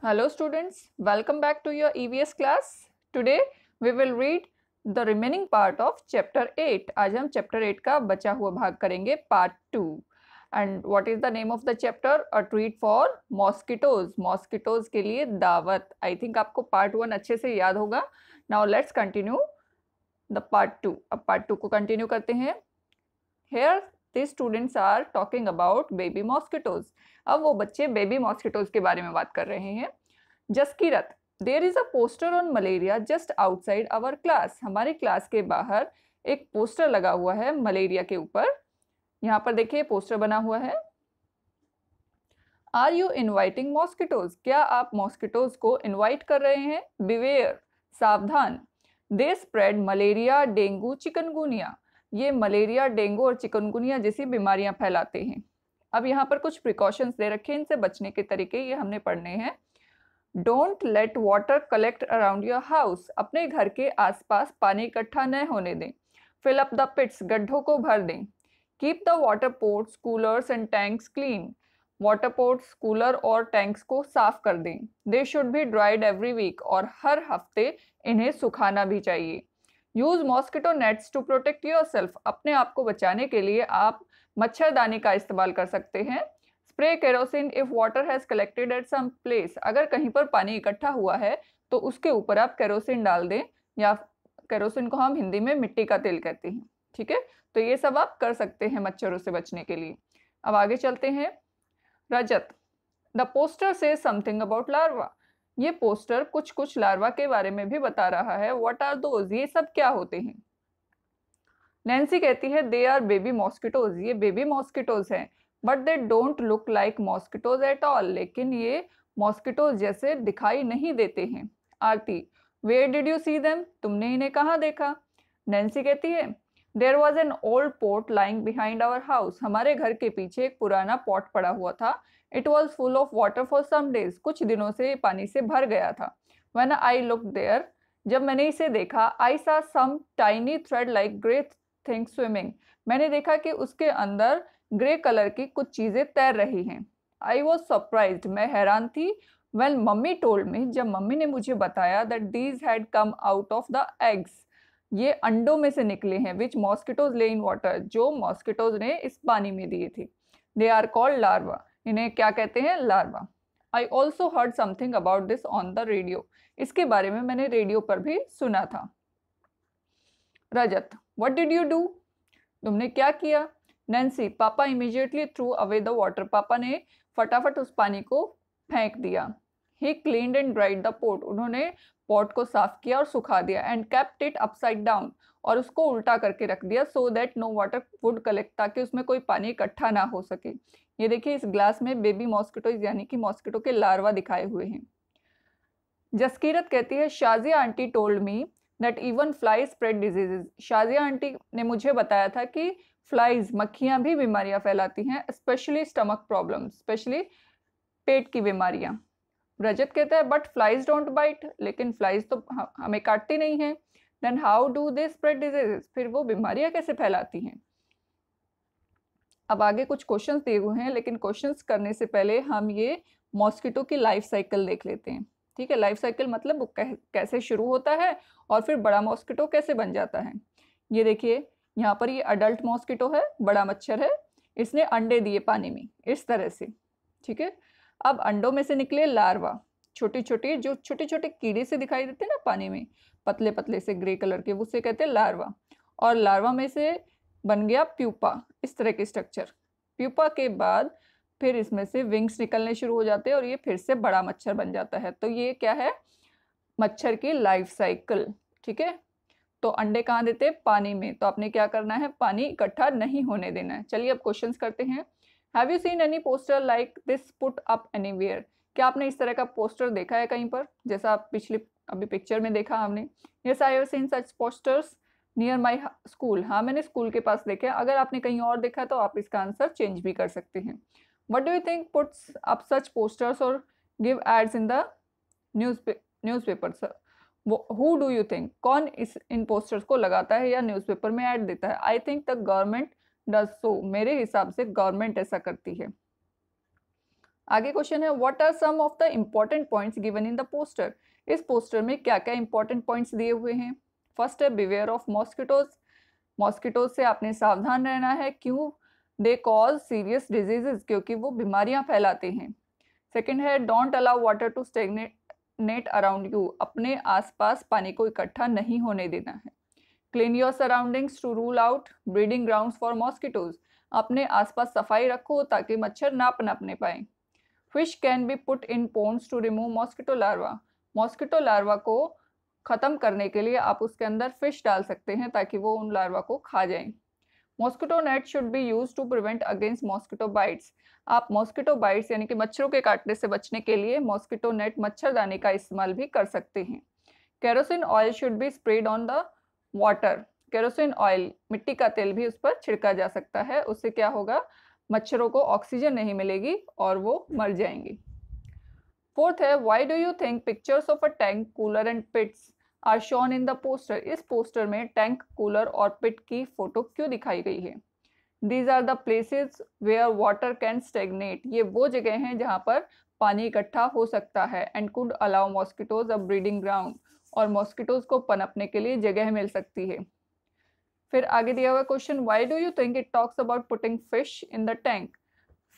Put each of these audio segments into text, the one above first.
Hello students, welcome back to your EVS class. Today we will read the remaining part of chapter 8. आज हम chapter 8 का बचा हुआ भाग करेंगे part 2. And what is the name of the chapter? A treat for mosquitoes. Mosquitoes के लिए दावत. I think आपको part 1 अच्छे से याद होगा. Now let's continue the part 2. अब part 2 को continue करते हैं. Here the students are talking about baby mosquitoes अब वो बच्चे बेबी मॉस्किटोज के बारे में बात कर रहे हैं Jaskirat there is a poster on malaria just outside our class हमारी क्लास के बाहर एक पोस्टर लगा हुआ है मलेरिया के ऊपर यहाँ पर देखिए पोस्टर बना हुआ है आर यू इन्वाइटिंग मॉस्किटोज क्या आप मॉस्किटोज को इन्वाइट कर रहे हैं बिवेयर सावधान they spread malaria dengue chikungunya ये मलेरिया डेंगू और चिकनगुनिया जैसी बीमारियां फैलाते हैं अब यहाँ पर कुछ प्रिकॉशंस दे रखे हैं इनसे बचने के तरीके ये हमने पढ़ने हैं don't let water collect around your house अपने घर के आसपास पानी इकट्ठा न होने दें फिल अप द पिट्स गड्ढों को भर दें keep the water pots coolers and tanks clean water pots cooler और टैंक्स को साफ कर दें they should be dried every week और हर हफ्ते इन्हें सुखाना भी चाहिए use mosquito nets to protect your अपने आप को बचाने के लिए आप मच्छरदानी का इस्तेमाल कर सकते हैं spray kerosene if water has collected at some place अगर कहीं पर पानी इकट्ठा हुआ है तो उसके ऊपर आप केरोसिन डाल दें या केरोसिन को हम हिंदी में मिट्टी का तेल कहते हैं ठीक है तो ये सब आप कर सकते हैं मच्छरों से बचने के लिए अब आगे चलते हैं Rajat the poster says something about larva ये पोस्टर कुछ कुछ लार्वा के बारे में भी बता रहा है वट आर दोज ये सब क्या होते हैं नैन्सी कहती है दे आर बेबी मॉस्किटोज ये बेबी मॉस्किटोज हैं but they don't look like mosquitoes at all लेकिन ये मॉस्किटोज जैसे दिखाई नहीं देते हैं Aarti where did you see them तुमने इन्हें कहाँ देखा नैन्सी कहती है there was an old pot lying behind our house हमारे घर के पीछे एक पुराना पॉट पड़ा हुआ था it was full of water for some days कुछ दिनों से पानी से भर गया था वन आई लुक देयर जब मैंने इसे देखा I saw some tiny thread like grey thing swimming मैंने देखा कि उसके अंदर ग्रे कलर की कुछ चीज़ें तैर रही हैं आई वॉज सरप्राइज मैं हैरान थी वेल मम्मी टोल्ड मी जब मम्मी ने मुझे बताया that these had come out of the eggs ये अंडों में से निकले हैं विच मॉस्किटोज ले इन वाटर जो मॉस्किटोज ने इस पानी में दिए थे दे आर कॉल्ड लार्वा इन्हें क्या कहते हैं larva I also heard something about this on the radio इसके बारे में मैंने रेडियो पर भी सुना था Rajat what did you do तुमने क्या किया Nancy papa immediately threw away the water papa ने फटाफट उस पानी को फेंक दिया ही clean and dried the pot उन्होंने पॉट को साफ किया और सुखा दिया and kept it upside down और उसको उल्टा करके रख दिया so that no water would collect ताकि उसमें कोई पानी इकट्ठा ना हो सके ये देखिए इस ग्लास में बेबी मॉस्किटोज यानी कि मॉस्किटो के लार्वा दिखाए हुए हैं जसकीरत कहती है Shazia aunty told me that even fly spread diseases Shazia aunty ने मुझे बताया था कि फ्लाइज मक्खियाँ भी बीमारियाँ फैलाती हैं स्पेशली स्टमक प्रॉब्लम स्पेशली पेट की बीमारियाँ रजत कहता है बट फ्लाइज डोंट बाइट लेकिन फ्लाइज तो हमें काटती नहीं है then how do they spread diseases फिर वो बीमारियां कैसे फैलाती हैं अब आगे कुछ क्वेश्चंस दिए हुए हैं लेकिन क्वेश्चंस करने से पहले हम ये मॉस्किटो की लाइफ साइकिल देख लेते हैं ठीक है लाइफ साइकिल मतलब कैसे शुरू होता है और फिर बड़ा मॉस्किटो कैसे बन जाता है ये देखिए यहाँ पर ये अडल्ट मॉस्किटो है बड़ा मच्छर है इसने अंडे दिए पानी में इस तरह से ठीक है अब अंडों में से निकले लार्वा छोटी छोटी जो छोटे छोटे कीड़े से दिखाई देते हैं ना पानी में पतले पतले से ग्रे कलर के उसे कहते हैं लार्वा और लार्वा में से बन गया प्यूपा इस तरह के स्ट्रक्चर प्यूपा के बाद फिर इसमें से विंग्स निकलने शुरू हो जाते हैं और ये फिर से बड़ा मच्छर बन जाता है तो ये क्या है मच्छर की लाइफ साइकिल ठीक है तो अंडे कहाँ देते हैं पानी में तो आपने क्या करना है पानी इकट्ठा नहीं होने देना है चलिए अब क्वेश्चंस करते हैं have you seen any poster like this put up anywhere क्या आपने इस तरह का पोस्टर देखा है कहीं पर जैसा आप पिछले अभी पिक्चर में देखा हमने yes I have seen such posters near my school हाँ मैंने स्कूल के पास देखे अगर आपने कहीं और देखा तो आप इसका आंसर चेंज भी कर सकते हैं what do you think puts up such posters और give ads in the news newspaper sir who do you think कौन इस इन पोस्टर्स को लगाता है या न्यूज़पेपर में ऐड देता है I think the government does so मेरे हिसाब से गवर्नमेंट ऐसा करती है आगे क्वेश्चन है what are some of the important points given in the poster इस पोस्टर में क्या क्या इंपॉर्टेंट पॉइंट्स दिए हुए हैं फर्स्ट है बिवेयर ऑफ मॉस्किटोज मॉस्किटोज से आपने सावधान रहना है क्यों दे कॉज सीरियस डिजीजेज क्योंकि वो बीमारियां फैलाते हैं सेकेंड है don't allow water to stagnate around you अपने आसपास पानी को इकट्ठा नहीं होने देना है clean your surroundings to rule out breeding grounds for mosquitoes अपने आसपास सफाई रखो ताकि मच्छर ना पनपने पाए fish can be put in ponds to remove mosquito larva mosquito larva को ख़त्म करने के लिए आप उसके अंदर फिश डाल सकते हैं ताकि वो उन लार्वा को खा जाएं mosquito net should be use to prevent against mosquito bites आप मॉस्किटो बाइट्स यानी कि मच्छरों के काटने से बचने के लिए मॉस्किटो नेट मच्छरदानी का इस्तेमाल भी कर सकते हैं kerosene oil should be spread on the water kerosene oil मिट्टी का तेल भी उस पर छिड़का जा सकता है उससे क्या होगा मच्छरों को ऑक्सीजन नहीं मिलेगी और वो मर जाएंगी फोर्थ है why do you think pictures of a tank cooler and pits are shown in the poster इस पोस्टर में टैंक कूलर और पिट की फोटो क्यों दिखाई गई है these are the where water can stagnate ये वो जगह हैं जहाँ पर पानी इकट्ठा हो सकता है and could allow mosquitoes a breeding ground और मॉस्किटोज को पनपने के लिए जगह मिल सकती है फिर आगे दिया हुआ question why do you think it talks about putting fish in the tank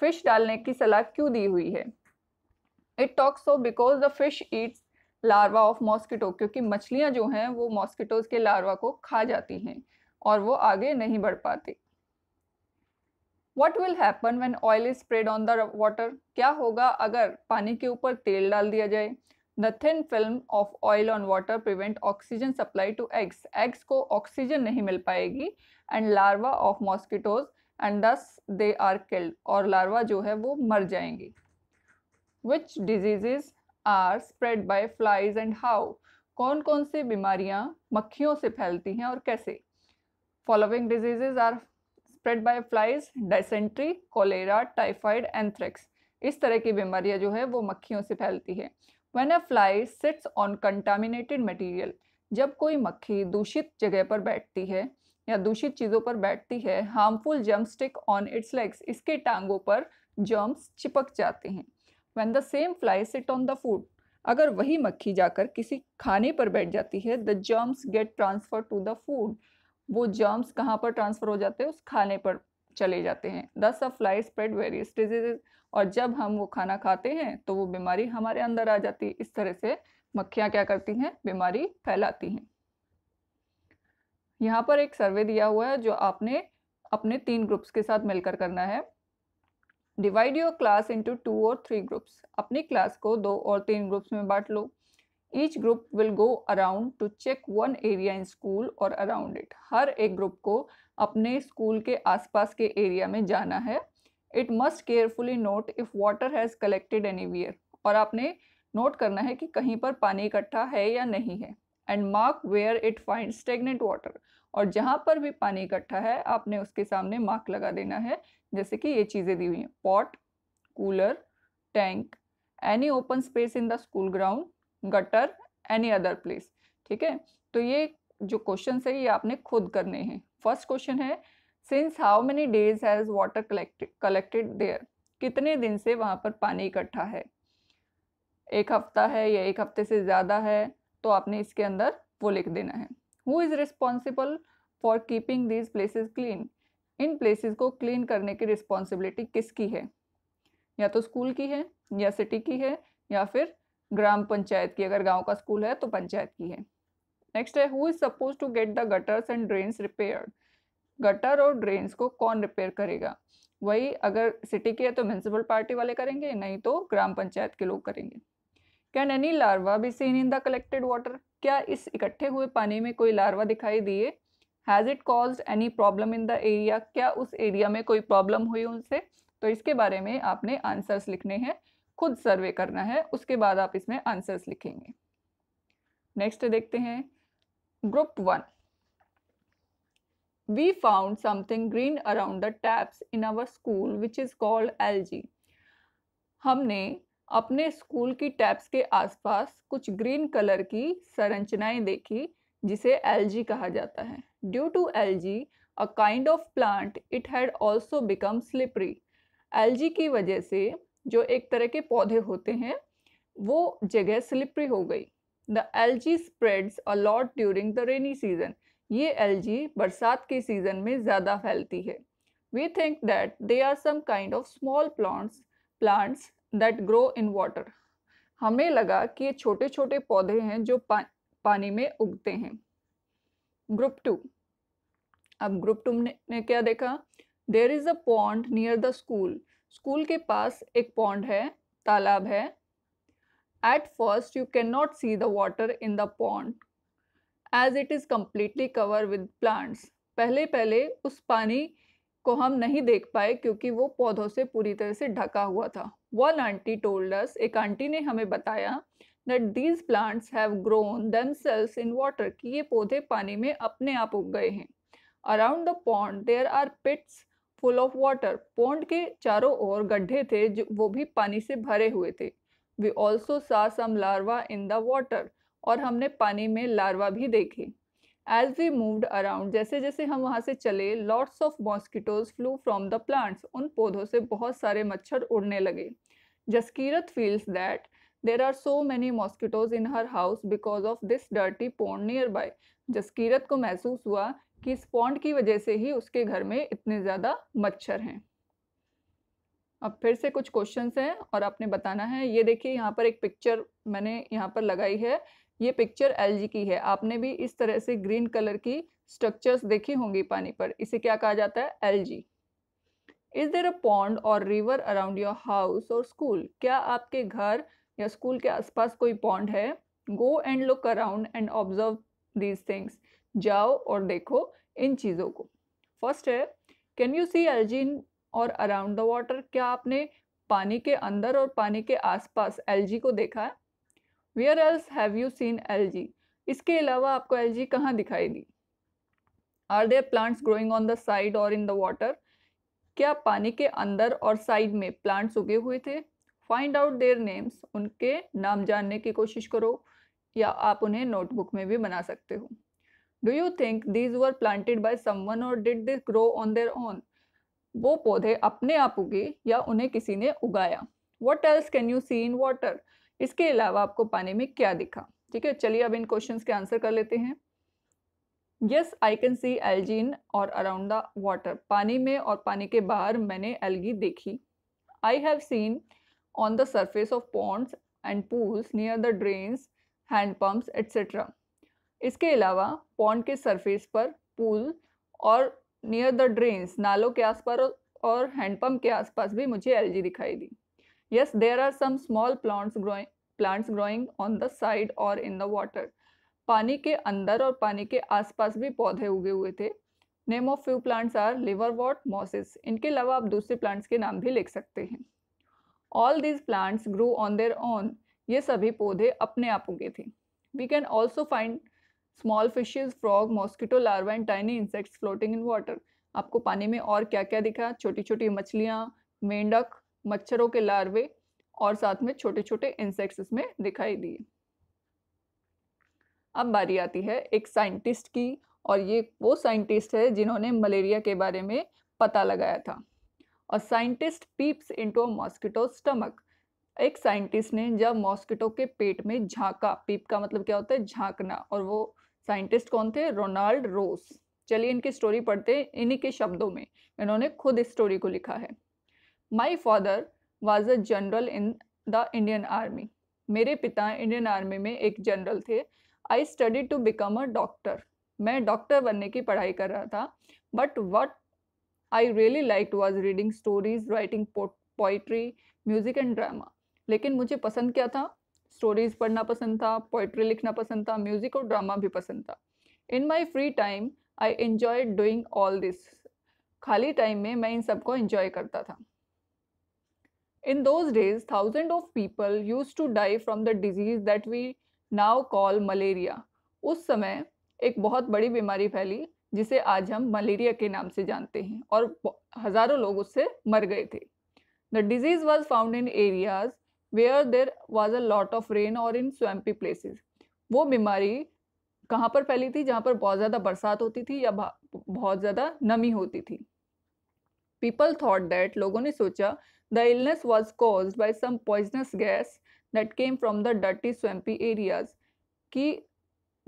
fish डालने की सलाह क्यों दी हुई है it talks so because the fish eats larva of mosquito क्योंकि मछलियाँ जो हैं वो मॉस्किटोज के लार्वा को खा जाती हैं और वो आगे नहीं बढ़ पाती what will happen when oil is spread on the water क्या होगा अगर पानी के ऊपर तेल डाल दिया जाए the thin film of oil on water prevent oxygen supply to eggs eggs को ऑक्सीजन नहीं मिल पाएगी and larva of mosquitoes and thus they are killed और लार्वा जो है वो मर जाएंगी which diseases are spread by flies and how कौन कौन सी बीमारियाँ मक्खियों से फैलती हैं और कैसे following diseases are spread by flies dysentery cholera typhoid anthrax इस तरह की बीमारियाँ जो है वो मक्खियों से फैलती है when a fly sits on contaminated material जब कोई मक्खी दूषित जगह पर बैठती है या दूषित चीज़ों पर बैठती है harmful germs stick on its legs इसके टांगों पर जम्प्स चिपक जाते हैं when the same fly sit on the food अगर वही मक्खी जाकर किसी खाने पर बैठ जाती है the germs get transfer to the food वो जम्प्स कहाँ पर ट्रांसफ़र हो जाते हैं उस खाने पर चले जाते हैं thus a fly spread various diseases और जब हम वो खाना खाते हैं तो वो बीमारी हमारे अंदर आ जाती है इस तरह से मक्खियाँ क्या करती हैं बीमारी फैलाती हैं यहाँ पर एक सर्वे दिया हुआ है जो आपने अपने तीन ग्रुप्स के साथ मिलकर करना है divide your class into two और थ्री ग्रुप्स अपनी क्लास को दो और तीन ग्रुप्स में बांट लो each group will go around to check one area in school और अराउंड इट हर एक ग्रुप को अपने स्कूल के आसपास के एरिया में जाना है it must carefully note if water has collected anywhere और आपने नोट करना है कि कहीं पर पानी इकट्ठा है या नहीं है and mark where it find stagnant water और जहाँ पर भी पानी इकट्ठा है आपने उसके सामने मार्क लगा देना है जैसे कि ये चीज़ें दी हुई हैं pot cooler tank any open space in the school ground gutter any other place ठीक है तो ये जो क्वेश्चन है ये आपने खुद करने हैं फर्स्ट क्वेश्चन है since how many days has water collected collected there कितने दिन से वहाँ पर पानी इकट्ठा है एक हफ्ता है या एक हफ्ते से ज़्यादा है तो आपने इसके अंदर वो लिख देना है who is responsible for keeping these places clean इन प्लेसेस को क्लीन करने की रिस्पॉन्सिबिलिटी किसकी है या तो स्कूल की है या सिटी की है या फिर ग्राम पंचायत की अगर गांव का स्कूल है तो पंचायत की है नेक्स्ट है who is suppose to get the gutters and drains repaired gutter और ड्रेन्स को कौन रिपेयर करेगा वही अगर सिटी की है तो म्यूनसिपल पार्टी वाले करेंगे नहीं तो ग्राम पंचायत के लोग करेंगे can any larva be seen in the collected water क्या इस इकट्ठे हुए पानी में कोई लार्वा दिखाई दिए has it cause any problem in the area क्या उस एरिया में कोई प्रॉब्लम हुई उनसे तो इसके बारे में आपने आंसर्स लिखने हैं खुद सर्वे करना है उसके बाद आप इसमें आंसर्स लिखेंगे नेक्स्ट देखते हैं group one we found something green around the taps in our school which is called algae. हमने अपने स्कूल की टैप्स के आसपास कुछ ग्रीन कलर की संरचनाएं देखी जिसे एल्जी कहा जाता है due to algae a kind of plant it had also become slippery algae की वजह से जो एक तरह के पौधे होते हैं वो जगह स्लिपरी हो गई the algae spreads a lot during the rainy season ये एल्गी बरसात के सीजन में ज़्यादा फैलती है we think that they are some kind of small plants plants that grow in water हमें लगा कि ये छोटे छोटे पौधे हैं जो पा, पानी में उगते हैं ग्रुप टू अब ग्रुप टू ने, ने क्या देखा there is a pond near the school school के पास एक पॉन्ड है तालाब है at first you can not see the water in the pond as it is completely cover with plants पहले पहले उस पानी को हम नहीं देख पाए क्योंकि वो पौधों से पूरी तरह से ढका हुआ था वन आंटी टोल्डस एक आंटी ने हमें बताया that these plants have grown themselves in water कि ये पौधे पानी में अपने आप उग गए हैं around the pond there are pits full of water pond के चारों ओर गड्ढे थे जो वो भी पानी से भरे हुए थे we also saw some larva in the water और हमने पानी में लार्वा भी देखे एज वी मूव्ड अराउंड जैसे जैसे हम वहाँ से चले lots of mosquitoes flew from the plants उन पौधों से बहुत सारे मच्छर उड़ने लगे Jaskirat feels that there are so many mosquitoes in her house because of this dirty pond nearby Jaskirat को महसूस हुआ कि इस पौंड की वजह से ही उसके घर में इतने ज़्यादा मच्छर हैं अब फिर से कुछ क्वेश्चंस हैं और आपने बताना है ये देखिए यहाँ पर एक पिक्चर मैंने यहाँ पर लगाई है ये पिक्चर एलजी की है आपने भी इस तरह से ग्रीन कलर की स्ट्रक्चर्स देखी होंगी पानी पर इसे क्या कहा जाता है algae is there a pond और रिवर अराउंड योर हाउस और स्कूल क्या आपके घर या स्कूल के आसपास कोई पॉन्ड है go and look around and observe these things जाओ और देखो इन चीज़ों को फर्स्ट है कैन यू सी जी और अराउंड द वाटर क्या आपने पानी के अंदर और पानी के आसपास एलजी को देखा है where else have you seen algae इसके अलावा आपको एल जी कहाँ दिखाई दी are there plants growing on the side और इन द वाटर क्या पानी के अंदर और साइड में प्लांट्स उगे हुए थे फाइंड आउट देयर नेम्स उनके नाम जानने की कोशिश करो या आप उन्हें नोटबुक में भी बना सकते हो do you think these were planted by someone और did this grow on their own वो पौधे अपने आप उगे या उन्हें किसी ने उगाया what else can you see in water इसके अलावा आपको पानी में क्या दिखा ठीक है चलिए अब इन क्वेश्चन के आंसर कर लेते हैं yes I can see algae in और अराउंड द वाटर पानी में और पानी के बाहर मैंने एलगी देखी I have seen on the surface of ponds and pools near the drains hand pumps etcetera इसके अलावा पॉन्ड के सरफेस पर पूल और नियर द ड्रेन्स नालों के आसपास और हैंडपम्प के आसपास भी मुझे एलजी दिखाई दी yes there are some small plants growing plants growing on the side or in the water पानी के अंदर और पानी के आसपास भी पौधे उगे हुए थे name of few plants are liverwort mosses इनके अलावा आप दूसरे प्लांट्स के नाम भी लिख सकते हैं all these plants grow on their own ये सभी पौधे अपने आप उगे थे we can also find small fishes frog mosquito larva and tiny insects floating in water आपको पानी में और क्या क्या दिखा छोटी छोटी मछलियाँ मेंढक मच्छरों के लार्वे और साथ में छोटे छोटे इंसेक्ट्स इसमें दिखाई दिए अब बारी आती है एक साइंटिस्ट की और ये वो साइंटिस्ट है जिन्होंने मलेरिया के बारे में पता लगाया था और scientist peeps into mosquito stomach एक साइंटिस्ट ने जब मॉस्किटो के पेट में झांका पीप का मतलब क्या होता है झांकना और वो साइंटिस्ट कौन थे रोनाल्ड रोस चलिए इनकी स्टोरी पढ़ते हैं इन्हीं के शब्दों में इन्होंने खुद इस स्टोरी को लिखा है my father was a general in the Indian army मेरे पिता इंडियन आर्मी में एक जनरल थे I study to become a doctor मैं डॉक्टर बनने की पढ़ाई कर रहा था but what I really like was reading stories writing poetry music and drama लेकिन मुझे पसंद क्या था स्टोरीज पढ़ना पसंद था पोइट्री लिखना पसंद था म्यूजिक और ड्रामा भी पसंद था in my free time I enjoy doing all this खाली टाइम में मैं इन सबको इन्जॉय करता था In those days, thousands of people used to die from the disease that we now call malaria. उस समय एक बहुत बड़ी बीमारी फैली जिसे आज हम मलेरिया के नाम से जानते हैं और हज़ारों लोग उससे मर गए थे the disease was found in areas where there was a lot of rain और इन स्वैम्पी प्लेसेस वो बीमारी कहाँ पर फैली थी जहाँ पर बहुत ज़्यादा बरसात होती थी या बहुत ज़्यादा नमी होती थी पीपल थाट दैट लोगों ने सोचा The illness was caused by some poisonous gas that came from the dirty swampy areas. ki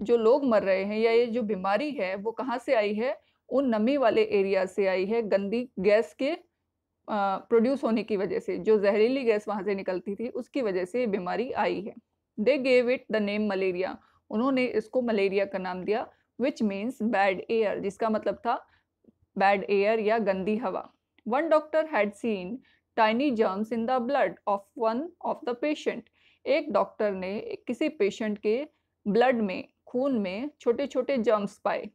जो लोग मर रहे हैं या ये जो बीमारी है वो कहाँ से आई है उन नमी वाले एरिया से आई है गंदी गैस के प्रोड्यूस होने की वजह से जो जहरीली गैस वहाँ से निकलती थी उसकी वजह से ये बीमारी आई है they gave it the name malaria उन्होंने इसको मलेरिया का नाम दिया विच मीन्स बैड एयर जिसका मतलब था बैड एयर या गंदी हवा one doctor had seen tiny germs in the blood of one of the patient एक डॉक्टर ने किसी पेशेंट के ब्लड में खून में छोटे छोटे जर्म्स पाए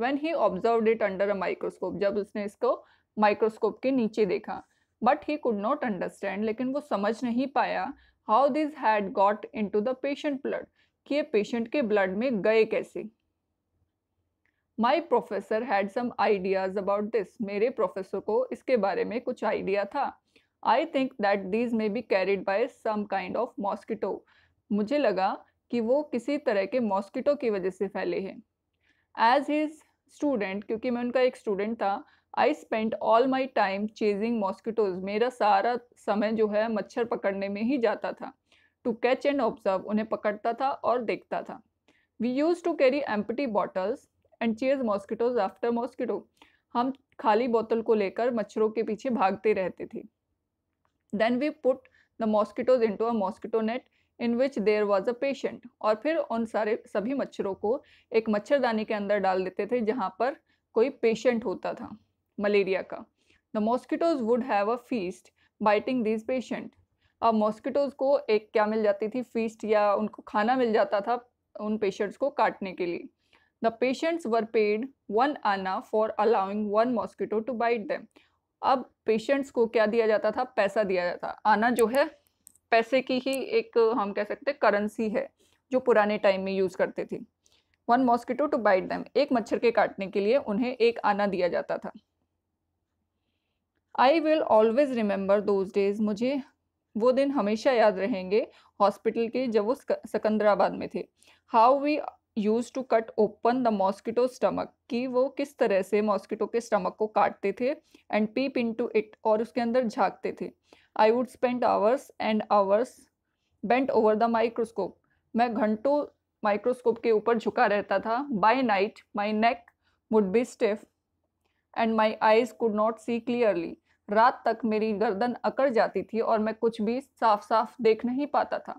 when he observe it under a microscope जब उसने इसको माइक्रोस्कोप के नीचे देखा but he could not understand लेकिन वो समझ नहीं पाया how this had got into the patient blood कि ये पेशेंट के ब्लड में गए कैसे my professor had some ideas about this मेरे प्रोफेसर को इसके बारे में कुछ आइडिया था I think that these may be carried by some kind of mosquito मुझे लगा कि वो किसी तरह के मॉस्किटो की वजह से फैले हैं एज हिज स्टूडेंट क्योंकि मैं उनका एक स्टूडेंट था I spend all my time chasing mosquitoes मेरा सारा समय जो है मच्छर पकड़ने में ही जाता था टू कैच एंड ऑब्जर्व उन्हें पकड़ता था और देखता था we use to carry empty bottles and chase mosquitoes after mosquito हम खाली बोतल को लेकर मच्छरों के पीछे भागते रहते थे then we put the mosquitoes into a mosquito net in which there was a patient और फिर उन सारे सभी मच्छरों को एक मच्छरदानी के अंदर डाल देते थे जहाँ पर कोई पेशेंट होता था मलेरिया का the mosquitoes would have a feast biting these patient अब मॉस्किटोज को एक क्या मिल जाती थी फीस्ट या उनको खाना मिल जाता था उन पेशेंट्स को काटने के लिए the patients were paid one anna for allowing one mosquito to bite them अब पेशेंट्स को क्या दिया जाता था पैसा दिया जाता आना जो है पैसे की ही एक हम कह सकते करेंसी है जो पुराने टाइम में यूज़ करते थे one mosquito to bite them एक मच्छर के काटने के लिए उन्हें एक आना दिया जाता था I will always remember those days मुझे वो दिन हमेशा याद रहेंगे हॉस्पिटल के जब वो सकंदराबाद में थे how we use to cut open the mosquito stomach कि वो किस तरह से मॉस्किटो के स्टमक को काटते थे and peep into it और उसके अंदर झाँकते थे I would spend hours and hours bent over the microscope मैं घंटों माइक्रोस्कोप के ऊपर झुका रहता था by night my neck would be stiff and my eyes could not see clearly रात तक मेरी गर्दन अकड़ जाती थी और मैं कुछ भी साफ साफ देख नहीं पाता था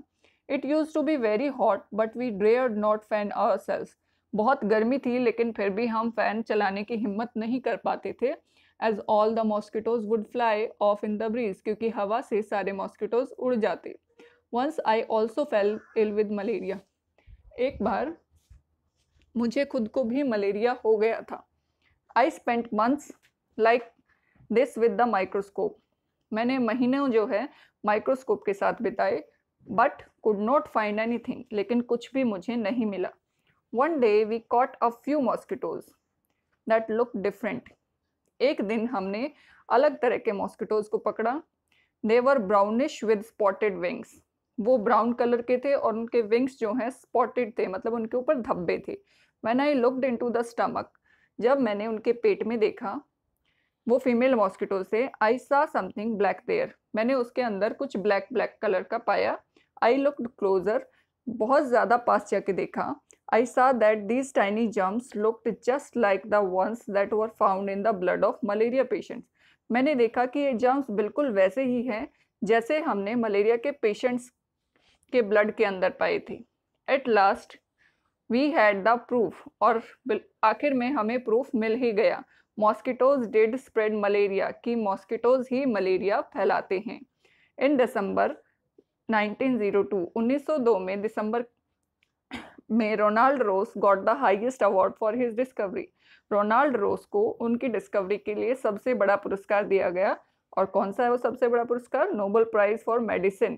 it use to be very hot but we dare not fan ourselves बहुत गर्मी थी लेकिन फिर भी हम फ़ैन चलाने की हिम्मत नहीं कर पाते थे as all the mosquitoes would fly off in the breeze क्योंकि हवा से सारे मॉस्किटोज़ उड़ जाते once I also fell ill with malaria एक बार मुझे खुद को भी मलेरिया हो गया था I spent months like this with the microscope मैंने महीनों जो है माइक्रोस्कोप के साथ बिताए but could not find anything लेकिन कुछ भी मुझे नहीं मिला one day we caught a few mosquitoes that look different एक दिन हमने अलग तरह के मॉस्किटोज को पकड़ा they were brownish with spotted wings वो ब्राउन कलर के थे और उनके विंग्स जो हैं स्पॉटेड थे मतलब उनके ऊपर धब्बे थे when I looked into the stomach जब मैंने उनके पेट में देखा वो फीमेल मॉस्किटो से आई सा समथिंग ब्लैक देयर मैंने उसके अंदर कुछ ब्लैक ब्लैक कलर का पाया आई लुकड क्लोजर बहुत ज़्यादा पास जाके देखा I saw that these tiny germs looked just like the ones that were found in the blood of malaria patients. मैंने देखा कि ये जम्स बिल्कुल वैसे ही हैं जैसे हमने मलेरिया के पेशेंट्स के ब्लड के अंदर पाए थे at last we had the proof और आखिर में हमें प्रूफ मिल ही गया मॉस्किटोज डिड स्प्रेड मलेरिया कि मॉस्किटोज ही मलेरिया फैलाते हैं इन दिसंबर 1902 1902 में दिसंबर में Ronald Ross got the highest award for his discovery Ronald Ross को उनकी डिस्कवरी के लिए सबसे बड़ा पुरस्कार दिया गया और कौन सा है वो सबसे बड़ा पुरस्कार Nobel prize for medicine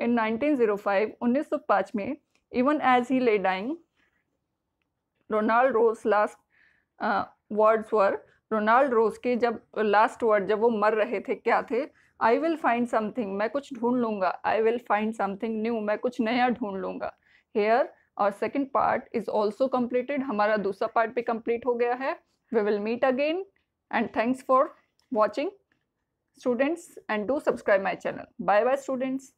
in 1905 1905 में even as he lay dying Ronald Ross last words were Ronald Ross के जब लास्ट वर्ड जब वो मर रहे थे क्या थे आई विल फाइंड समथिंग मैं कुछ ढूंढ लूंगा I will find something new मैं कुछ नया ढूंढ लूंगा हेयर और second part is also completed हमारा दूसरा पार्ट भी कम्प्लीट हो गया है we will meet again and thanks for watching students and do subscribe my channel bye bye students